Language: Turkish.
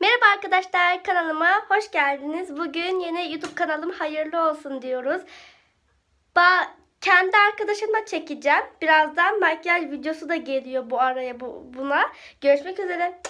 Merhaba arkadaşlar kanalıma hoş geldiniz. Bugün yeni YouTube kanalım hayırlı olsun diyoruz. Ba kendi arkadaşımla çekeceğim. Birazdan makyaj videosu da geliyor bu araya bu buna. Görüşmek üzere.